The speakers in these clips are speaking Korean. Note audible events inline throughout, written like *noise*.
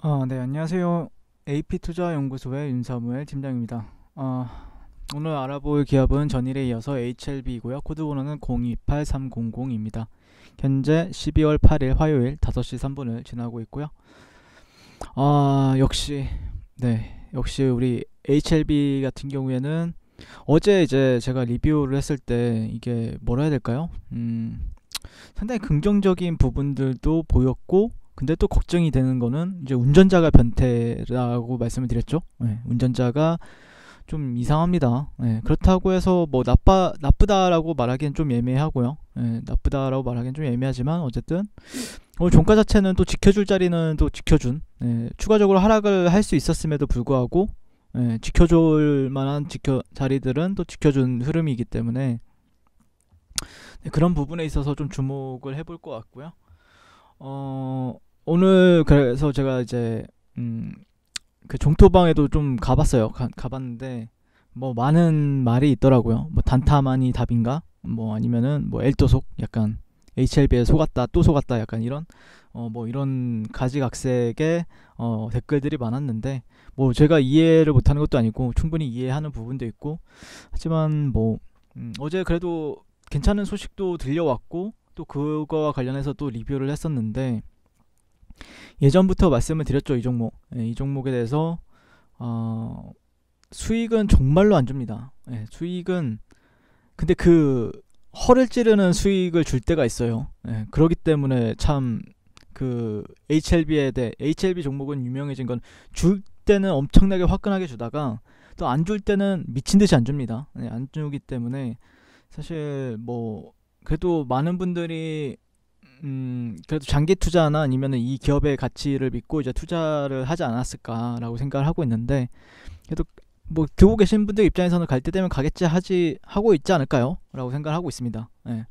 아, 네, 안녕하세요. AP투자연구소의 윤사무엘 팀장입니다. 아, 오늘 알아볼 기업은 전일에 이어서 HLB이고요. 코드번호는 028300입니다. 현재 12월 8일 화요일 5시 3분을 지나고 있고요. 아, 역시 네, 역시 우리 HLB 같은 경우에는 어제 이제 제가 리뷰를 했을 때 이게 뭐라 해야 될까요? 음, 상당히 긍정적인 부분들도 보였고 근데 또 걱정이 되는 거는 이제 운전자가 변태라고 말씀을 드렸죠. 네, 운전자가 좀 이상합니다. 네, 그렇다고 해서 뭐 나빠 나쁘다라고 말하기엔 좀 애매하고요. 네, 나쁘다라고 말하기엔 좀 애매하지만 어쨌든 오늘 어, 종가 자체는 또 지켜줄 자리는 또 지켜준 네, 추가적으로 하락을 할 수 있었음에도 불구하고 네, 지켜줄 만한 지켜 자리들은 또 지켜준 흐름이기 때문에 네, 그런 부분에 있어서 좀 주목을 해볼 것 같고요. 어, 오늘 그래서 제가 이제 음그 종토방에도 좀 가봤어요. 가, 가봤는데 뭐 많은 말이 있더라고요. 뭐 단타만이 답인가? 뭐 아니면은 뭐 엘도속 약간 HLB에 속았다 또 속았다 약간 이런 어 뭐 이런 가지각색의 어 댓글들이 많았는데 뭐 제가 이해를 못하는 것도 아니고 충분히 이해하는 부분도 있고 하지만 뭐음 어제 그래도 괜찮은 소식도 들려왔고 또 그거와 관련해서 또 리뷰를 했었는데 예전부터 말씀을 드렸죠 이 종목 예, 이 종목에 대해서 어, 수익은 정말로 안 줍니다 예, 수익은 근데 그 허를 찌르는 수익을 줄 때가 있어요 예, 그러기 때문에 참 그 HLB에 대해 HLB 종목은 유명해진 건 줄 때는 엄청나게 화끈하게 주다가 또 안 줄 때는 미친 듯이 안 줍니다 예, 안 주기 때문에 사실 뭐 그래도 많은 분들이 음 그래도 장기 투자나 아니면은 이 기업의 가치를 믿고 이제 투자를 하지 않았을까라고 생각을 하고 있는데 그래도 뭐 교고 계신 분들 입장에서는 갈 때 되면 가겠지 하지 하고 있지 않을까요?라고 생각을 하고 있습니다. 예.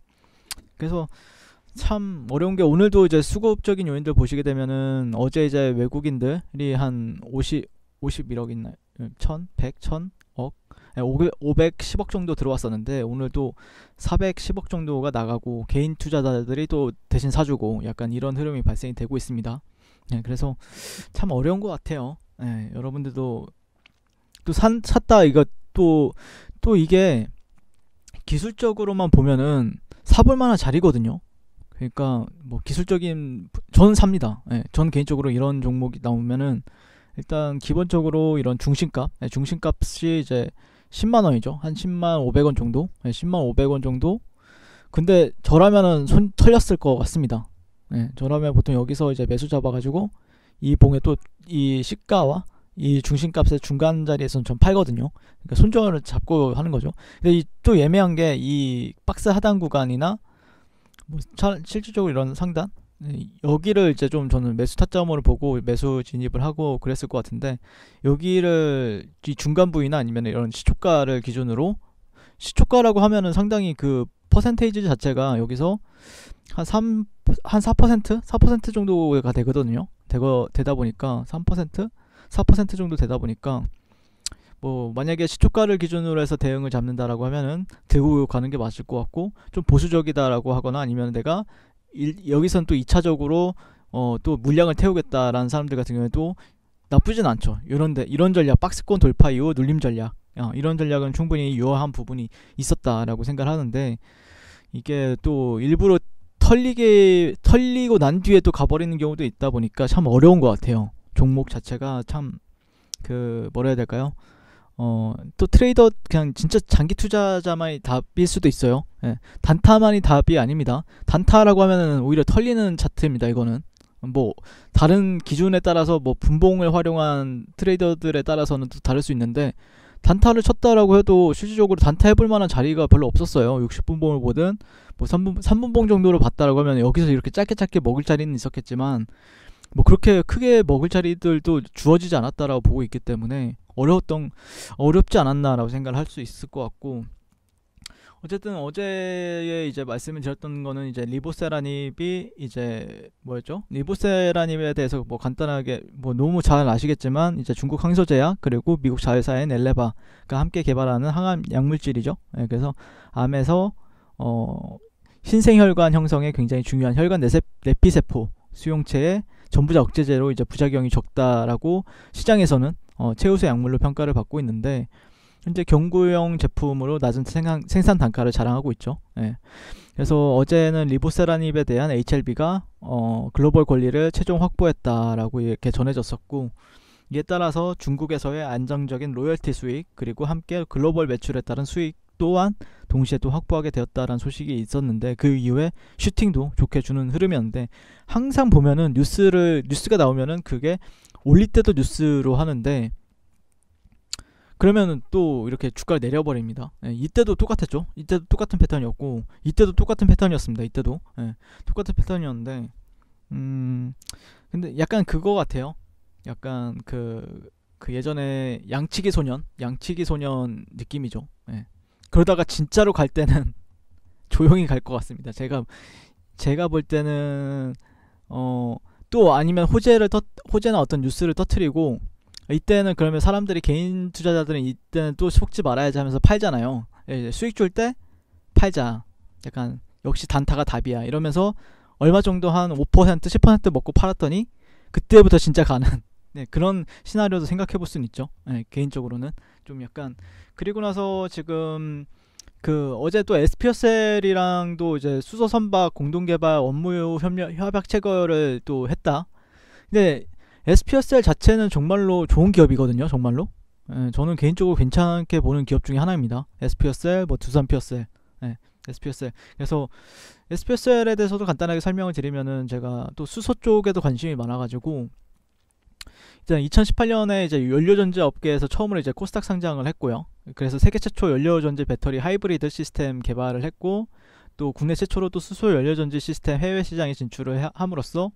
그래서 참 어려운 게 오늘도 이제 수급적인 요인들 보시게 되면은 어제 이제 외국인들이 한50 51억 있나요? 1,100, 1,000억 510억 정도 들어왔었는데 오늘도 410억 정도가 나가고 개인 투자자들이 또 대신 사주고 약간 이런 흐름이 발생이 되고 있습니다. 네, 그래서 참 어려운 것 같아요. 네, 여러분들도 또 산, 샀다 이거 또 또 이게 기술적으로만 보면은 사볼 만한 자리거든요. 그러니까 뭐 기술적인 저는 삽니다. 예, 네, 전 개인적으로 이런 종목이 나오면은 일단 기본적으로 이런 중심값, 예, 중심값이 이제 10만 원이죠. 한 10만 500원 정도? 네, 10만 500원 정도? 근데 저라면은 손 털렸을 것 같습니다. 네, 저라면 보통 여기서 이제 매수 잡아가지고 이 봉에 또 이 시가와 이 중심값의 중간 자리에선 전 팔거든요. 그러니까 손절을 잡고 하는 거죠. 근데 또 예매한 게 이 박스 하단 구간이나 뭐 차, 실질적으로 이런 상단 네, 여기를 이제 좀 저는 매수 타점으로 보고 매수 진입을 하고 그랬을 것 같은데 여기를 이 중간 부위나 아니면 이런 시초가를 기준으로 시초가라고 하면은 상당히 그 퍼센테이지 자체가 여기서 한 3, 한 4%? 4% 정도가 되거든요. 되거, 되다 보니까 3%? 4% 정도 되다 보니까 뭐 만약에 시초가를 기준으로 해서 대응을 잡는다라고 하면은 들고 가는 게 맞을 것 같고 좀 보수적이다라고 하거나 아니면 내가 일, 여기선 또 2차적으로 어, 또 물량을 태우겠다라는 사람들 같은 경우에도 나쁘진 않죠. 이런데 이런 전략, 박스권 돌파 이후 눌림 전략, 어, 이런 전략은 충분히 유효한 부분이 있었다라고 생각하는데 이게 또 일부러 털리게 털리고 난 뒤에 또 가버리는 경우도 있다 보니까 참 어려운 것 같아요. 종목 자체가 참 그 뭐라 해야 될까요? 어, 또 트레이더 그냥 진짜 장기 투자자만이 답일 수도 있어요. 예. 단타만이 답이 아닙니다. 단타라고 하면은 오히려 털리는 차트입니다. 이거는 뭐 다른 기준에 따라서 뭐 분봉을 활용한 트레이더들에 따라서는 또 다를 수 있는데 단타를 쳤다라고 해도 실질적으로 단타 해볼 만한 자리가 별로 없었어요. 60분봉을 보든 뭐 3분 3분봉 정도로 봤다라고 하면 여기서 이렇게 짧게 짧게 먹을 자리는 있었겠지만 뭐 그렇게 크게 먹을 자리들도 주어지지 않았다라고 보고 있기 때문에 어려웠던 어렵지 않았나라고 생각을 할 수 있을 것 같고 어쨌든 어제에 이제 말씀을 드렸던 거는 이제 리보세라닙이 이제 뭐였죠? 리보세라닙에 대해서 뭐 간단하게 뭐 너무 잘 아시겠지만 이제 중국 항소제약 그리고 미국 자회사인 엘레바가 함께 개발하는 항암 약물질이죠. 네, 그래서 암에서 어 신생혈관 형성에 굉장히 중요한 혈관 내세, 내피세포 수용체의 전부자 억제제로 이제 부작용이 적다라고 시장에서는 어, 최우수 약물로 평가를 받고 있는데 현재 경구용 제품으로 낮은 생산, 생산 단가를 자랑하고 있죠. 예. 그래서 어제는 리보세라닙에 대한 HLB가 어, 글로벌 권리를 최종 확보했다라고 이렇게 전해졌었고 이에 따라서 중국에서의 안정적인 로열티 수익 그리고 함께 글로벌 매출에 따른 수익 또한 동시에 또 확보하게 되었다라는 소식이 있었는데 그 이후에 슈팅도 좋게 주는 흐름이었는데 항상 보면은 뉴스를 뉴스가 나오면은 그게 올릴 때도 뉴스로 하는데 그러면은 또 이렇게 주가를 내려버립니다. 예, 이때도 똑같았죠. 이때도 똑같은 패턴이었고 이때도 똑같은 패턴이었습니다. 이때도 예, 똑같은 패턴이었는데 음 근데 약간 그거 같아요. 약간 그그 그 예전에 양치기 소년 양치기 소년 느낌이죠. 예. 그러다가 진짜로 갈 때는 *laughs* 조용히 갈 것 같습니다. 제가 제가 볼 때는 어또 아니면 호재를 터, 호재나 어떤 뉴스를 터트리고 이때는 그러면 사람들이 개인 투자자들은 이때는 또 속지 말아야지 하면서 팔잖아요. 예, 수익 줄 때 팔자. 약간 역시 단타가 답이야. 이러면서 얼마 정도 한5% 10% 먹고 팔았더니 그때부터 진짜 가는 *laughs* 네, 그런 시나리오도 생각해 볼 수는 있죠. 네, 개인적으로는 좀 약간 그리고 나서 지금 그 어제 또 에스피어셀이랑도 이제 수소 선박 공동 개발 업무 협력 협약 체결을 또 했다. 근데 에스피어셀 자체는 정말로 좋은 기업이거든요. 정말로. 예, 저는 개인적으로 괜찮게 보는 기업 중에 하나입니다. 에스피어셀, 뭐 두산피어셀, 예, 에스피어셀. 그래서 에스피어셀에 대해서도 간단하게 설명을 드리면은 제가 또 수소 쪽에도 관심이 많아가지고 2018년에 이제 연료전지 업계에서 처음으로 이제 코스닥 상장을 했고요. 그래서 세계 최초 연료전지 배터리 하이브리드 시스템 개발을 했고 또 국내 최초로 또 수소 연료전지 시스템 해외 시장에 진출을 함으로써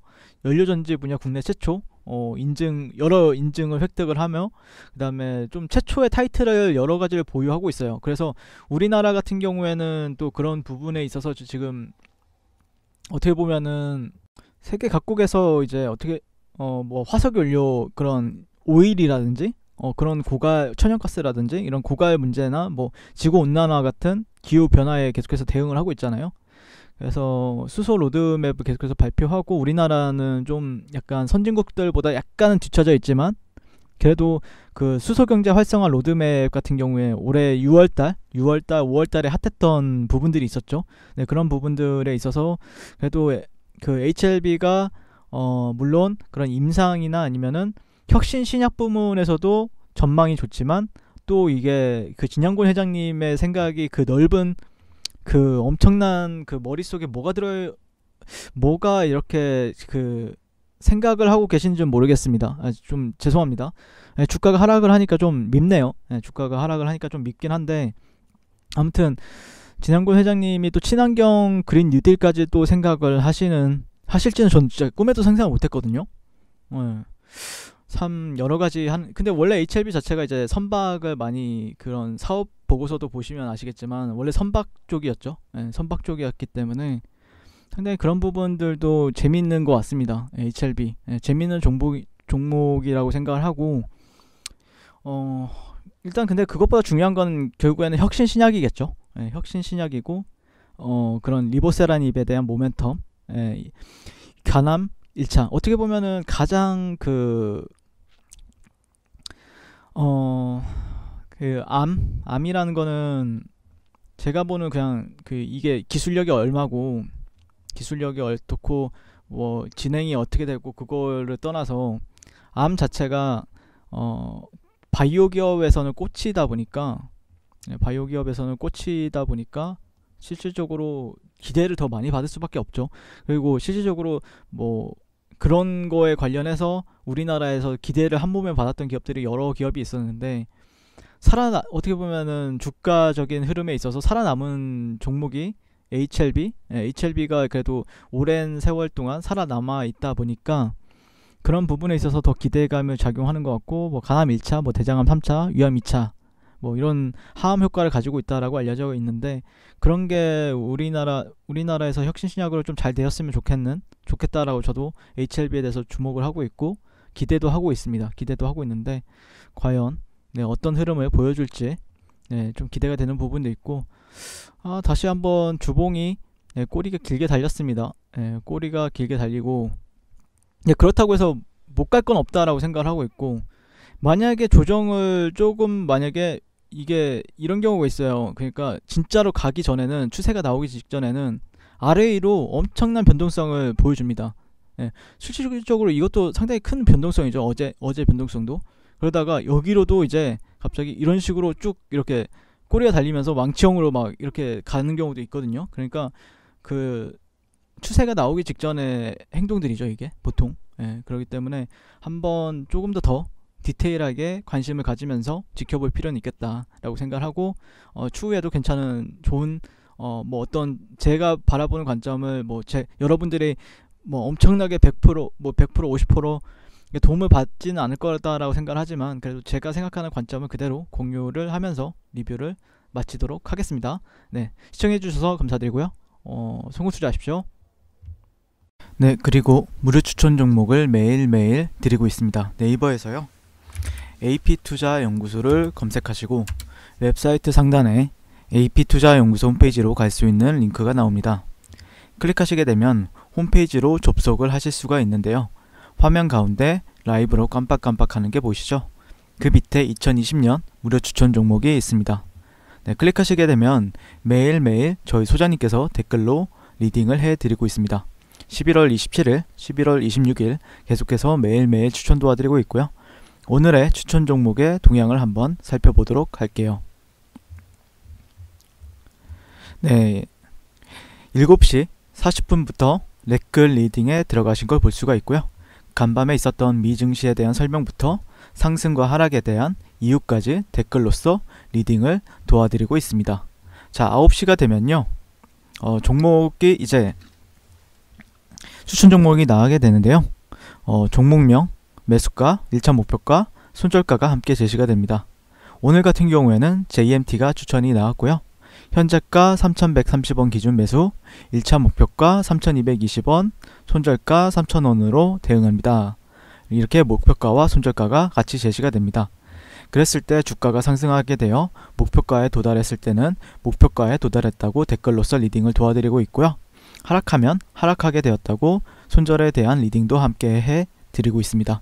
연료전지 분야 국내 최초 어, 인증 여러 인증을 획득을 하며 그다음에 좀 최초의 타이틀을 여러 가지를 보유하고 있어요. 그래서 우리나라 같은 경우에는 또 그런 부분에 있어서 지금 어떻게 보면은 세계 각국에서 이제 어떻게 어뭐 화석 연료 그런 오일이라든지 어 그런 고갈 천연가스라든지 이런 고갈 문제나 뭐 지구 온난화 같은 기후 변화에 계속해서 대응을 하고 있잖아요. 그래서 수소 로드맵을 계속해서 발표하고 우리나라는 좀 약간 선진국들보다 약간은 뒤쳐져 있지만 그래도 그 수소 경제 활성화 로드맵 같은 경우에 올해 6월달, 6월달, 5월달에 핫했던 부분들이 있었죠. 네, 그런 부분들에 있어서 그래도 그 HLB가 어, 물론 그런 임상이나 아니면은 혁신 신약 부문에서도 전망이 좋지만 또 이게 그 진양곤 회장님의 생각이 그 넓은 그 엄청난 그 머릿속에 뭐가 들어 뭐가 이렇게 그 생각을 하고 계신지는 모르겠습니다. 아, 좀 죄송합니다. 예, 주가가 하락을 하니까 좀 밉네요. 예, 주가가 하락을 하니까 좀 밉긴 한데 아무튼 진양곤 회장님이 또 친환경 그린 뉴딜까지 또 생각을 하시는 하실지는 전 진짜 꿈에도 상상을 못했거든요. 네. 참 여러 가지 한 근데 원래 HLB 자체가 이제 선박을 많이 그런 사업 보고서도 보시면 아시겠지만 원래 선박 쪽이었죠. 네, 선박 쪽이었기 때문에 상당히 그런 부분들도 재미있는 것 같습니다. HLB 네, 예, 재미있는 종목 종목이라고 생각을 하고 어 일단 근데 그것보다 중요한 건 결국에는 혁신 신약이겠죠. 네, 혁신 신약이고 어 그런 리보세라닙에 대한 모멘텀 예, 관함 1차 어떻게 보면은 가장 그 어, 그 암, 암이라는 거는 제가 보는 그냥 그 이게 기술력이 얼마고 기술력이 어떻고 뭐 진행이 어떻게 되고 그거를 떠나서 암 자체가 어 바이오 기업에서는 꽃이다 보니까 예, 바이오 기업에서는 꽃이다 보니까 실질적으로 기대를 더 많이 받을 수밖에 없죠. 그리고 실질적으로 뭐 그런 거에 관련해서 우리나라에서 기대를 한 몸에 받았던 기업들이 여러 기업이 있었는데 살아 어떻게 보면은 주가적인 흐름에 있어서 살아남은 종목이 HLB, 예, HLB가 그래도 오랜 세월 동안 살아남아 있다 보니까 그런 부분에 있어서 더 기대감을 작용하는 것 같고 뭐 간암 1차, 뭐 대장암 3차, 위암 2차 뭐 이런 하암 효과를 가지고 있다라고 알려져 있는데 그런 게 우리나라 우리나라에서 혁신 신약으로 좀 잘 되었으면 좋겠는 좋겠다라고 저도 HLB에 대해서 주목을 하고 있고 기대도 하고 있습니다. 기대도 하고 있는데 과연 네, 어떤 흐름을 보여줄지 네, 좀 기대가 되는 부분도 있고 아, 다시 한번 주봉이 네, 꼬리가 길게 달렸습니다. 네, 꼬리가 길게 달리고 네, 그렇다고 해서 못 갈 건 없다라고 생각을 하고 있고 만약에 조정을 조금 만약에 이게 이런 경우가 있어요. 그러니까 진짜로 가기 전에는 추세가 나오기 직전에는 RA로 엄청난 변동성을 보여줍니다. 예, 실질적으로 이것도 상당히 큰 변동성이죠. 어제 어제 변동성도 그러다가 여기로도 이제 갑자기 이런 식으로 쭉 이렇게 꼬리가 달리면서 망치형으로 막 이렇게 가는 경우도 있거든요. 그러니까 그 추세가 나오기 직전에 행동들이죠. 이게 보통 예, 그렇기 때문에 한 번 조금 더더 더 디테일하게 관심을 가지면서 지켜볼 필요는 있겠다라고 생각하고 어, 추후에도 괜찮은 좋은 어, 뭐 어떤 제가 바라보는 관점을 뭐 제 여러분들이 뭐 엄청나게 100%뭐 100% 50% 도움을 받지는 않을 거다라고 생각하지만 그래도 제가 생각하는 관점을 그대로 공유를 하면서 리뷰를 마치도록 하겠습니다. 네, 시청해 주셔서 감사드리고요. 어, 송구수자하십시오. 네, 그리고 무료 추천 종목을 매일매일 드리고 있습니다. 네이버에서요. AP투자연구소를 검색하시고 웹사이트 상단에 AP투자연구소 홈페이지로 갈 수 있는 링크가 나옵니다. 클릭하시게 되면 홈페이지로 접속을 하실 수가 있는데요. 화면 가운데 라이브로 깜빡깜빡하는 게 보이시죠? 그 밑에 2020년 무료 추천 종목이 있습니다. 네, 클릭하시게 되면 매일매일 저희 소장님께서 댓글로 리딩을 해드리고 있습니다. 11월 27일, 11월 26일 계속해서 매일매일 추천 도와드리고 있고요. 오늘의 추천 종목의 동향을 한번 살펴보도록 할게요. 네. 7시 40분부터 레클 리딩에 들어가신 걸 볼 수가 있고요. 간밤에 있었던 미 증시에 대한 설명부터 상승과 하락에 대한 이유까지 댓글로써 리딩을 도와드리고 있습니다. 자, 9시가 되면요. 어, 종목이 이제 추천 종목이 나가게 되는데요. 어, 종목명, 매수가, 1차 목표가, 손절가가 함께 제시가 됩니다. 오늘 같은 경우에는 JMT가 추천이 나왔고요. 현재가 3,130원 기준 매수, 1차 목표가 3,220원, 손절가 3,000원으로 대응합니다. 이렇게 목표가와 손절가가 같이 제시가 됩니다. 그랬을 때 주가가 상승하게 되어 목표가에 도달했을 때는 목표가에 도달했다고 댓글로써 리딩을 도와드리고 있고요. 하락하면 하락하게 되었다고 손절에 대한 리딩도 함께 해 드리고 있습니다.